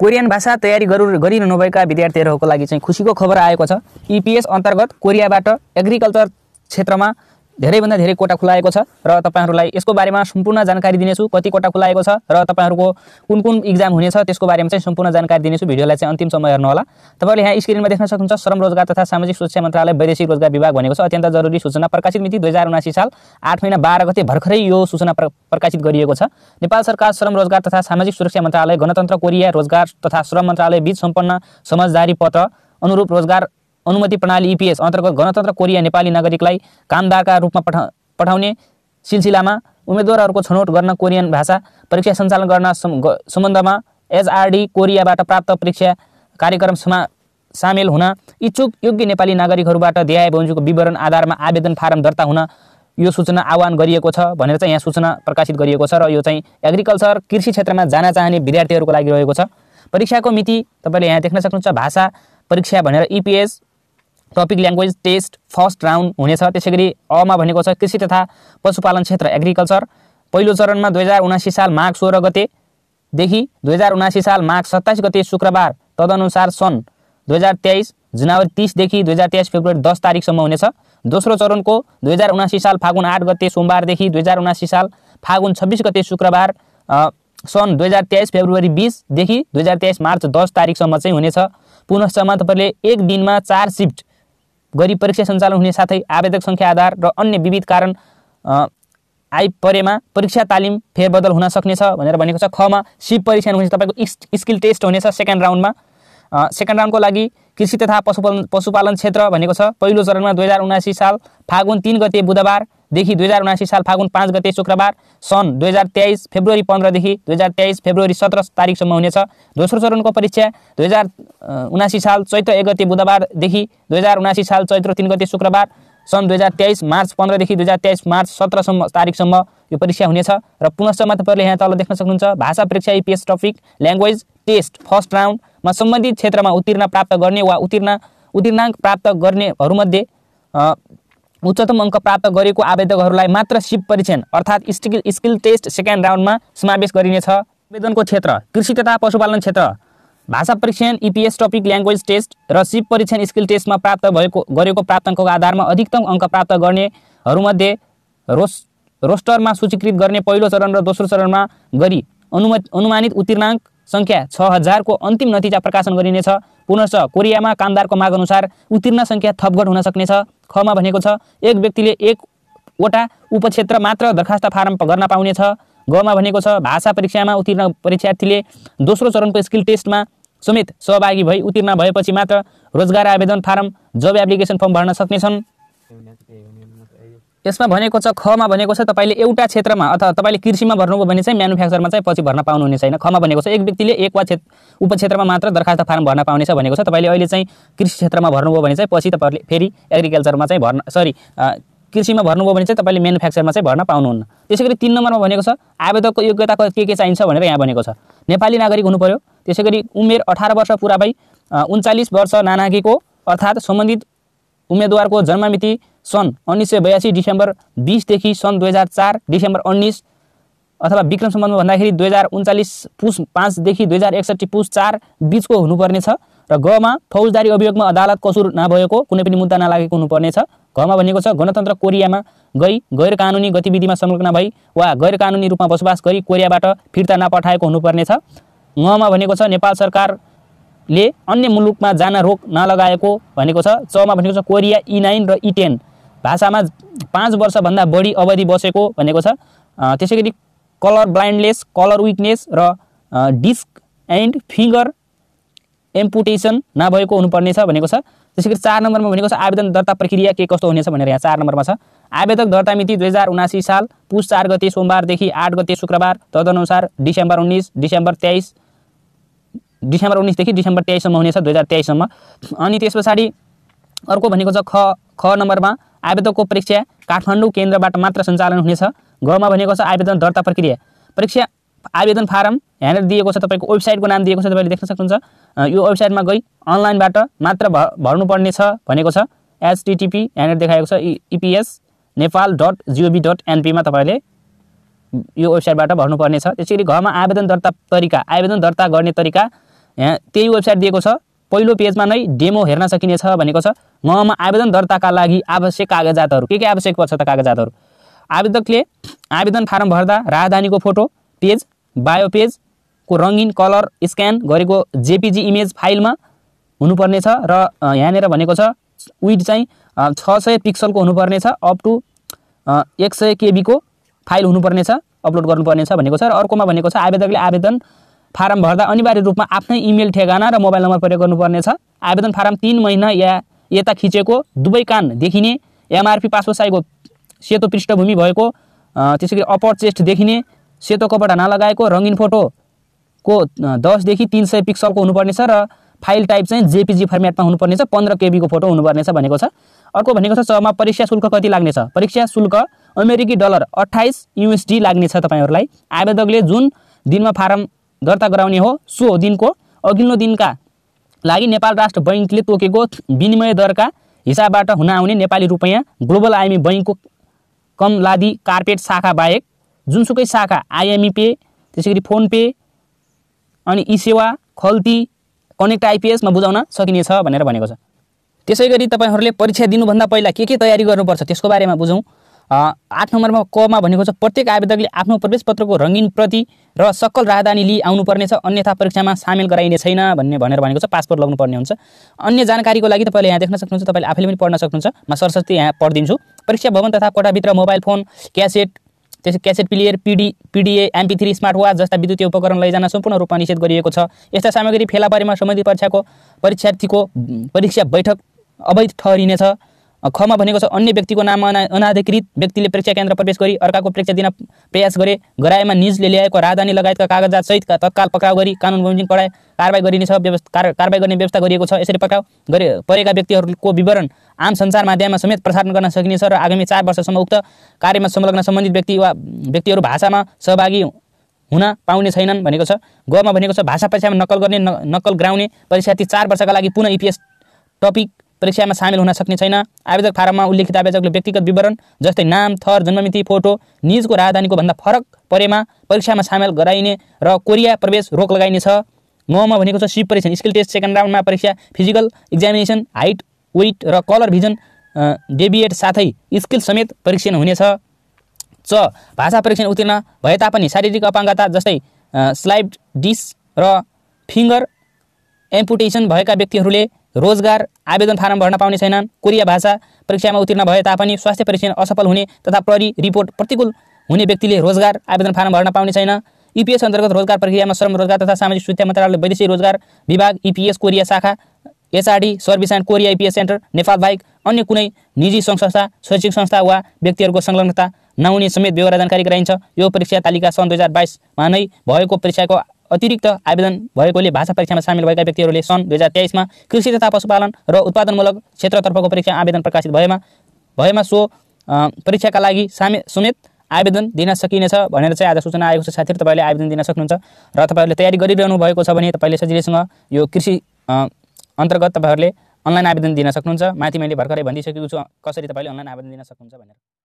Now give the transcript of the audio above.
Korean भाषा तयारी गरु गरिरहनुभएका विद्यार्थीहरूको लागि चाहिँ खुसीको खबर आएको छ इपिएस अन्तर्गत कोरियाबाट एग्रिकल्चर क्षेत्रमा धेरैभन्दा धेरै कोटा खुलाएको छ र तपाईँहरूलाई यसको बारेमा सम्पूर्ण जानकारी दिनेछु कति कोटा खुलाएको छ र तपाईँहरूको कुन कुन इक्जाम हुनेछ त्यसको बारेमा चाहिँ सम्पूर्ण जानकारी दिनेछु भिडियोलाई चाहिँ अन्तिमसम्म हेर्नुहोला तपाईँहरूले यहाँ स्क्रिनमा देख्न सक्नुहुन्छ श्रम रोजगार तथा सामाजिक सुरक्षा मन्त्रालय वैदेशिक रोजगार विभाग भनेको छ अत्यन्त जरुरी सूचना प्रकाशित मिति दुई हजार उनासी साल आठ महिना बाह्र गते भर्खरै यो सूचना प्रकाशित गरिएको छ नेपाल सरकार श्रम रोजगार तथा सामाजिक सुरक्षा मन्त्रालय गणतन्त्र कोरिया रोजगार तथा श्रम मन्त्रालय बीच सम्पन्न समझदारी पत्र अनुरूप रोजगार अनुमति प्रणाली इपिएस e अन्तर्गत गणतन्त्र कोरिया नेपाली नागरिकलाई कामदारका रूपमा पठा पठाउने सिलसिलामा उम्मेद्वारहरूको छनौट गर्न कोरियन भाषा परीक्षा सञ्चालन गर्न सम्बन्धमा एचआरडी कोरियाबाट प्राप्त परीक्षा कार्यक्रममा सामेल हुन इच्छुक योग्य नेपाली नागरिकहरूबाट देहाय बन्जुको विवरण आधारमा आवेदन फारम दर्ता हुन यो सूचना आह्वान गरिएको छ भनेर चाहिँ यहाँ सूचना प्रकाशित गरिएको छ र यो चाहिँ एग्रिकल्चर कृषि क्षेत्रमा जान चाहने विद्यार्थीहरूको लागि रहेको छ परीक्षाको मिति तपाईँले यहाँ देख्न सक्नुहुन्छ भाषा परीक्षा भनेर EPS e topic language test first round हुनेछ त्यसै गरी अमा भनेको छ कृषि तथा पशुपालन क्षेत्र एग्रिकल्चर पहिलो चरणमा दुई हजार उनासी साल माघ सोह्र गतेदेखि दुई हजार उनासी साल माघ सत्ताइस गते शुक्रबार तदनुसार सन् दुई हजार तेइस जनवरी तिसदेखि दुई हजार तेइस फेब्रुअरी दस तारिकसम्म हुनेछ दोस्रो चरणको दुई हजार उनासी साल फागुन आठ गते सोमबारदेखि दुई हजार उनासी साल फागुन छब्बिस गते शुक्रबार सन् दुई हजार तेइस फेब्रुअरी बिसदेखि दुई हजार तेइस मार्च दस तारिकसम्म चाहिँ हुनेछ पुनश्चमा तपाईँले एक दिनमा चार सिफ्ट गरी परीक्षा सञ्चालन हुने साथै आवेदक सङ्ख्या आधार र अन्य विविध कारण आइपरेमा परीक्षा तालिम फेरबदल हुन सक्नेछ भनेर भनेको छ खमा सिप परीक्षा हुनेछ तपाईँको स्किल टेस्ट हुनेछ सेकेन्ड राउन्डमा सेकेन्ड राउन्डको लागि कृषि तथा पशुपालन पशुपालन क्षेत्र भनेको छ पहिलो चरणमा दुई हजार उनासी साल फागुन तिन गते बुधबार देखि दुई हजार उनासी साल फागुन पाँच गते शुक्रबार सन् दुई हजार तेइस फेब्रुअरी पन्ध्रदेखि दुई हजार तेइस फेब्रुअरी सत्र तारिकसम्म हुनेछ दोस्रो चरणको परीक्षा दुई हजार उनासी साल चैत्र एक गते बुधबारदेखि दुई हजार उनासी साल चैत्र तिन गते शुक्रबार सन् दुई हजार तेइस मार्च पन्ध्रदेखि दुई हजार तेइस मार्च सत्रसम्म तारिकसम्म यो परीक्षा हुनेछ र पुनश्चमा तपाईँहरूले यहाँ तल देख्न सक्नुहुन्छ भाषा परीक्षा EPS topic language test first राउन्डमा सम्बन्धित क्षेत्रमा उत्तीर्ण प्राप्त गर्ने वा उत्तीर्ण उत्तीर्णाङ्क प्राप्त गर्नेहरूमध्ये उच्चतम अङ्क प्राप्त गरेको आवेदकहरूलाई मात्र सिप परीक्षण अर्थात् स्किल स्किल टेस्ट सेकेन्ड राउन्डमा समावेश गरिनेछ आवेदनको क्षेत्र कृषि तथा पशुपालन क्षेत्र भाषा परीक्षण इपिएस टपिक ल्याङ्ग्वेज टेस्ट र सिप परीक्षण स्किल टेस्टमा प्राप्त भएको गरेको प्राप्तको आधारमा अधिकतम अङ्क प्राप्त गर्नेहरूमध्ये रोस रोस्टरमा सूचीकृत गर्ने पहिलो चरण र दोस्रो चरणमा गरी अनुमा अनुमानित उत्तीर्णाङ्क सङ्ख्या छ हजारको अन्तिम नतिजा प्रकाशन गरिनेछ पुनश कोरियामा कामदारको माग अनुसार उत्तीर्ण सङ्ख्या थपघट हुन सक्नेछ खमा भनेको छ एक व्यक्तिले एकवटा उपक्षेत्र मात्र दरखास्त फारम गर्न पाउनेछ गमा भनेको छ भाषा परीक्षामा उत्तीर्ण परीक्षार्थीले दोस्रो चरणको स्किल टेस्टमा समेत सहभागी भई उत्तीर्ण भएपछि मात्र रोजगार आवेदन फारम जब एप्लिकेसन फर्म भर्न सक्नेछन् यसमा भनेको छ खमा भनेको छ तपाईँले एउटा क्षेत्रमा अथवा तपाईँले कृषिमा भर्नुभयो भने चाहिँ म्यानुफ्याक्चरमा चाहिँ पछि भर्न पाउनुहुने छैन खमा भनेको छ एक व्यक्तिले एक वा क्षेत्र उपक्षेत्रमा मात्र दरखास्त फारम भर्न पाउनेछ भनेको छ तपाईँले अहिले चाहिँ कृषि क्षेत्रमा भर्नुभयो भने चाहिँ पछि तपाईँहरूले फेरि एग्रिकल्चरमा चाहिँ भर्न सरी कृषिमा भर्नुभयो भने चाहिँ तपाईँले म्यानुफ्याक्चरमा चाहिँ भर्न पाउनुहुन्न त्यसै गरी तिन नम्बरमा भनेको छ आवेदकको योग्यताको के के चाहिन्छ भनेर यहाँ भनेको छ नेपाली नागरिक हुनु पऱ्यो त्यसै गरी उमेर अठार वर्ष पुरा भई उन्चालिस वर्ष नानाकीको अर्थात् सम्बन्धित उम्मेदवारको जन्ममिति सन् उन्नाइस सय बयासी डिसेम्बर बिसदेखि सन् दुई हजार चार डिसेम्बर उन्नाइस अथवा विक्रम सम्बन्धमा भन्दाखेरि दुई हजार उन्चालिस पुस पाँचदेखि दुई हजार एकसट्ठी पुस चार बिचको हुनुपर्नेछ र गमा फौजदारी अभियोगमा अदालत कसुर नभएको कुनै पनि मुद्दा नलागेको हुनुपर्नेछ घमा भनेको छ गणतन्त्र कोरियामा गई गैर कानुनी गतिविधिमा संलग्न भई वा गैर कानुनी रूपमा बसोबास गरी कोरियाबाट फिर्ता नपठाएको हुनुपर्नेछ ङमा भनेको छ नेपाल सरकारले अन्य मुलुकमा जान रोक नलगाएको भनेको छ चमा भनेको छ कोरिया इ नाइन र इ टेन भाषामा पाँच वर्षभन्दा बढी अवधि बसेको भनेको छ त्यसै गरी कलर ब्लाइन्डनेस कलर विकनेस र डिस्क एन्ड फिङ्गर एम्पुटेसन नभएको हुनुपर्नेछ भनेको छ त्यसै गरी चार नम्बरमा भनेको छ आवेदन दर्ता प्रक्रिया के कस्तो हुनेछ भनेर यहाँ चार नम्बरमा छ आवेदक दर्ता मिति दुई हजार उनासी साल पुस चार गते सोमबारदेखि आठ गते शुक्रबार तदनुसार डिसेम्बर उन्नाइस डिसेम्बर तेइस डिसेम्बर उन्नाइसदेखि डिसेम्बर तेइससम्म हुनेछ दुई हजार तेइससम्म अनि त्यस पछाडि अर्को भनेको छ ख ख नम्बरमा आवेदकको परीक्षा काठमाडौँ केन्द्रबाट मात्र सञ्चालन हुनेछ घमा भनेको छ आवेदन दर्ता प्रक्रिया परीक्षा आवेदन फारम यहाँनिर दिएको छ तपाईँको वेबसाइटको नाम दिएको छ तपाईँले देख्न सक्नुहुन्छ यो वेबसाइटमा गई अनलाइनबाट मात्र भ भर्नुपर्ने छ भनेको छ एचटिटिपी यहाँनिर देखाएको छ EPS Nepal dot GOV dot एनपीमा तपाईँले यो वेबसाइटबाट भर्नुपर्ने छ त्यसै गरी घरमा आवेदन दर्ता तरिका आवेदन दर्ता गर्ने तरिका यहाँ त्यही वेबसाइट दिएको छ पहिलो पेजमा नै डेमो हेर्न सकिनेछ भनेको छ ममा आवेदन दर्ताका लागि आवश्यक कागजातहरू के के आवश्यक पर्छ त कागजातहरू आवेदकले आवेदन फारम भर्दा राजधानीको फोटो पेज बायो पेजको रङ्गिन कलर स्क्यान गरेको जेपिजी इमेज फाइलमा हुनुपर्नेछ र यहाँनिर भनेको छ विड चाहिँ छ सय पिक्सलको हुनुपर्नेछ अप टु एक सय केबीको फाइल हुनुपर्नेछ अपलोड गर्नुपर्नेछ भनेको छ र अर्कोमा भनेको छ आवेदकले आवेदन फारम भर्दा अनिवार्य रूपमा आफ्नै इमेल ठेगाना र मोबाइल नम्बर प्रयोग गर्नुपर्नेछ आवेदन फारम तिन महिना या यता खिचेको दुवै कान देखिने एमआरपी पासपोर्ट साइजको सेतो पृष्ठभूमि भएको त्यसै गरी अप्पर चेस्ट देखिने सेतो कपडा नलगाएको रङ्गिन फोटोको दसदेखि तिन सय पिक्सलको हुनुपर्नेछ र फाइल टाइप चाहिँ जेपिजी फर्मेटमा हुनुपर्नेछ पन्ध्र केबीको फोटो हुनुपर्नेछ भनेको छ अर्को भनेको छ चमा परीक्षा शुल्क कति लाग्नेछ परीक्षा शुल्क अमेरिकी डलर अठाइस युएसडी लाग्नेछ तपाईँहरूलाई आवेदकले जुन दिनमा फारम दर्ता गराउने हो सो दिनको अघिल्लो दिनका लागि नेपाल राष्ट्र बैङ्कले तोकेको विनिमय दरका हिसाबबाट हुन आउने नेपाली रुपियाँ ग्लोबल आइएमई बैङ्कको कमलादी कार्पेट शाखा बाहेक जुनसुकै शाखा आइएमई पे त्यसै गरी पे अनि ई सेवा खल्ती कनेक्ट आइपिएसमा बुझाउन सकिनेछ भनेर भनेको छ त्यसै गरी तपाईँहरूले परीक्षा दिनुभन्दा पहिला के के तयारी गर्नुपर्छ त्यसको बारेमा बुझौँ आठ नम्बरमा कमा भनेको छ प्रत्येक आवेदकले आफ्नो प्रवेश पत्रको रङ्गीन प्रति र सकल राहदानी लिई आउनुपर्नेछ अन्यथा परीक्षामा सामेल गराइने छैन भन्ने भनेर भनेको छ पासपोर्ट लग्नुपर्ने हुन्छ अन्य जानकारीको लागि तपाईँले यहाँ देख्न सक्नुहुन्छ तपाईँले आफैले पनि पढ्न सक्नुहुन्छ म सरस्वती यहाँ पढिदिन्छु परीक्षा भवन तथा कोठाभित्र मोबाइल फोन क्यासेट त्यसै cassette player PD PDA MP three smart watch जस्ता विद्युतीय उपकरण लैजान सम्पूर्ण रूपमा निषेध गरिएको छ यस्ता सामग्री फेला परेमा सम्बन्धित परीक्षाको परीक्षार्थीको परीक्षा बैठक अवैध ठहरिनेछ खमा भनेको छ अन्य व्यक्तिको नाममा अनाधिकृत व्यक्तिले परीक्षा केन्द्र प्रवेश गरी अर्काको परीक्षा दिन प्रयास गरे गराएमा निजले ल्याएको राजधानी लगायतका कागजात सहितका तत्काल पक्राउ गरी कानुन बमोजिम कडाए कारवाही गरिनेछ व्यवस्था कारवाही गर्ने व्यवस्था गरिएको छ यसरी पक्राउ गरे परेका व्यक्तिहरूको विवरण आम सञ्चार माध्यममा समेत प्रसारण गर्न सकिनेछ र आगामी चार वर्षसम्म उक्त कार्यमा संलग्न सम्बन्धित व्यक्ति वा व्यक्तिहरू भाषामा सहभागी हुन पाउने छैनन् भनेको छ गमा भनेको छ भाषा परीक्षामा नक्कल गर्ने नक्कल गराउने परीक्षार्थी चार वर्षका लागि पुनः इपिएस टपिक परीक्षामा सामेल हुन सक्ने छैन आवेदक फारममा उल्लेखित आवेदकले व्यक्तिगत विवरण जस्तै नाम थर जन्ममिति फोटो निजको राजधानीको भन्दा फरक परेमा परीक्षामा सामेल गराइने र कोरिया प्रवेश रोक लगाइनेछ नौमा भनेको छ सिप परीक्षण स्किल टेस्ट सेकेन्ड राउन्डमा परीक्षा फिजिकल इक्जामिनेसन हाइट वेट र कलर भिजन डेबिएट साथै स्किल समेत परीक्षण हुनेछ च भाषा परीक्षण उत्तीर्ण भए तापनि शारीरिक अपाङ्गता जस्तै स्लाइड डिस र फिङ्गर एम्पुटेसन भएका व्यक्तिहरूले रोजगार आवेदन फारम भर्न पाउने छैनन् कोरिया भाषा परीक्षामा उत्तीर्ण भए तापनि स्वास्थ्य परीक्षण असफल हुने तथा प्रहरी रिपोर्ट प्रतिकूल हुने व्यक्तिले रोजगार आवेदन फारम भर्न पाउने छैन इपिएस अन्तर्गत रोजगार प्रक्रियामा श्रम रोजगार तथा सामाजिक सुरक्षा मन्त्रालय वैदेशिक रोजगार विभाग इपिएस कोरिया शाखा HRD service and Korea EPS centre Nepal बाहेक अन्य कुनै निजी सङ्घ संस्था शैक्षिक संस्था वा व्यक्तिहरूको संलग्नता नहुने समेत व्यवहार जानकारी गराइन्छ यो परीक्षा तालिका सन् दुई हजार बाइसमा नै भएको परीक्षाको अतिरिक्त आवेदन भएकोले भाषा परीक्षामा सामेल भएका व्यक्तिहरूले सन् दुई हजार तेइसमा कृषि तथा पशुपालन र उत्पादनमूलक क्षेत्रतर्फको परीक्षा आवेदन प्रकाशित भएमा भएमा सो परीक्षाका लागि सामे समेत आवेदन दिन सकिनेछ भनेर चाहिँ आज सूचना आएको छ साथीहरू तपाईँले आवेदन दिन सक्नुहुन्छ र तपाईँहरूले तयारी गरिरहनु भएको छ भने तपाईँले सजिलैसँग यो कृषि अन्तर्गत तपाईँहरूले अनलाइन आवेदन दिन सक्नुहुन्छ माथि मैले भर्खरै भनिसकेको छु कसरी तपाईँले अनलाइन आवेदन दिन सक्नुहुन्छ भनेर